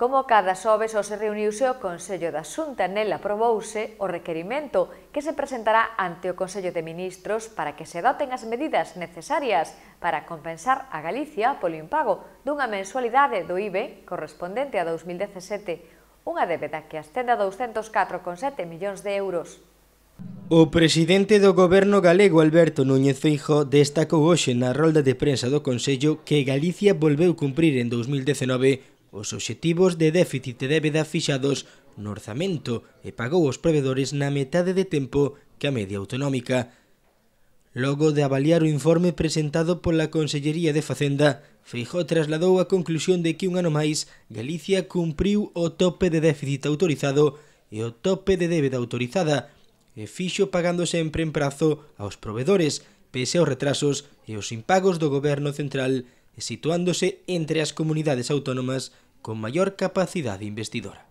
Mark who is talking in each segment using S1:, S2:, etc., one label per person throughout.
S1: Como cada xoves se reuniuse o Consello da Xunta, nel aprobouse o requerimento que se presentará ante o Consello de Ministros para que se doten as medidas necesarias para compensar a Galicia polo impago dunha mensualidade do IBE correspondente a 2017, unha débeda que ascende a 204,7 millóns de euros.
S2: O presidente do goberno galego Alberto Núñez Feijo destacou hoxe na rolda de prensa do Consello que Galicia volveu cumprir en 2019 Os obxectivos de déficit de débeda fixados no orzamento e pagou os provedores na metade de tempo que a media autonómica. Logo de avaliar o informe presentado pola Consellería de Facenda, Feijó trasladou a conclusión de que un ano máis Galicia cumpriu o tope de déficit autorizado e o tope de débeda autorizada e fixo pagando sempre en prazo aos provedores, pese aos retrasos e os impagos do goberno central situándose entre as comunidades autónomas con maior capacidade investidora.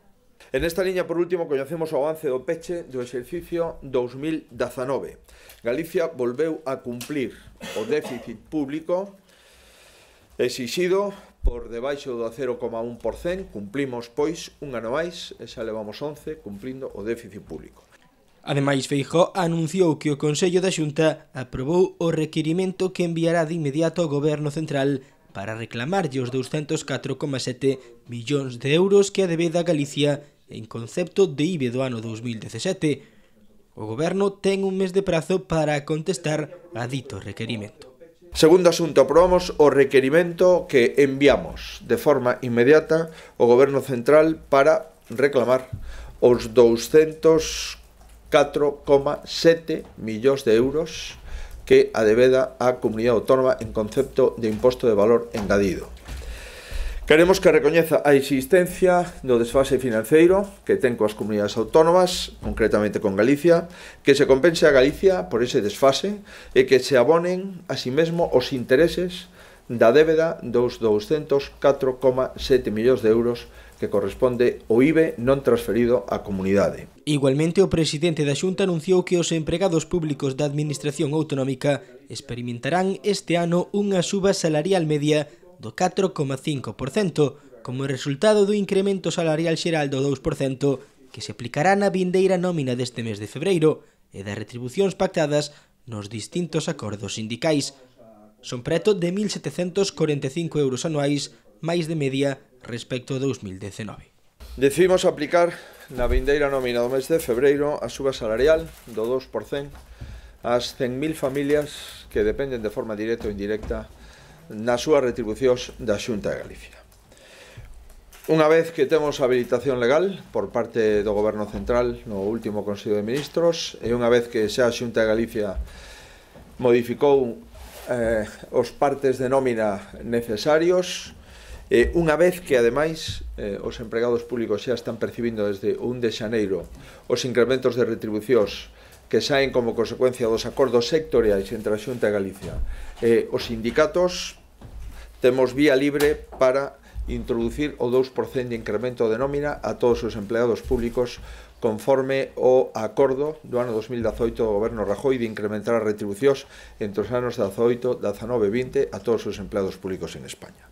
S1: En esta liña, por último, coñecemos o avance do peche do exercicio 2019. Galicia volveu a cumplir o déficit público exixido por debaixo do 0,1%, cumplimos, pois, un ano máis, e xa levamos 11, cumprindo o déficit público.
S2: Ademais, Feijó anunciou que o Consello da Xunta aprobou o requerimento que enviará de inmediato ao Goberno Central para reclamarlle os 204,7 millóns de euros que adebeda Galicia en concepto de IBE do ano 2017. O Goberno ten un mes de prazo para contestar
S1: a dito requerimento. Segundo asunto, aprobamos o requerimento que enviamos de forma inmediata ao Goberno Central para reclamar os 200 4,7 millóns de euros que adeveda a Comunidade Autónoma en concepto de imposto de valor engadido. Queremos que recoñeza a existencia do desfase financeiro que ten coas comunidades autónomas, concretamente con Galicia, que se compense a Galicia por ese desfase e que se abonen a sí mesmo os intereses da débeda dos 204,7 millóns de euros que corresponde o IBE non transferido á comunidade.
S2: Igualmente, o presidente da Xunta anunciou que os empregados públicos da Administración Autonómica experimentarán este ano unha suba salarial media do 4,5% como resultado do incremento salarial xeral do 2% que se aplicará na vindeira nómina deste mes de febreiro e das retribucións pactadas nos distintos acordos sindicais. Son preto de 1.745 euros anuais máis de media respecto a 2019.
S1: Decidimos aplicar na vindeira nómina do mes de febreiro a suba salarial do 2% ás 100.000 familias que dependen de forma directa ou indirecta nas súas retribucións da Xunta de Galicia. Unha vez que temos habilitación legal por parte do Goberno Central no último Consello de Ministros e unha vez que xa a Xunta de Galicia modificou eh, os partes de nómina necesarios Eh, unha vez que, ademais, eh, os empregados públicos xa están percibindo desde 1 de xaneiro os incrementos de retribucións que saen como consecuencia dos acordos sectoriais entre a Xunta e Galicia. Eh, os sindicatos temos vía libre para introducir o 2% de incremento de nómina a todos os empleados públicos conforme o acordo do ano 2018 do goberno Rajoy de incrementar as retribucións entre os anos 18, 19 e 20 a todos os empleados públicos en España.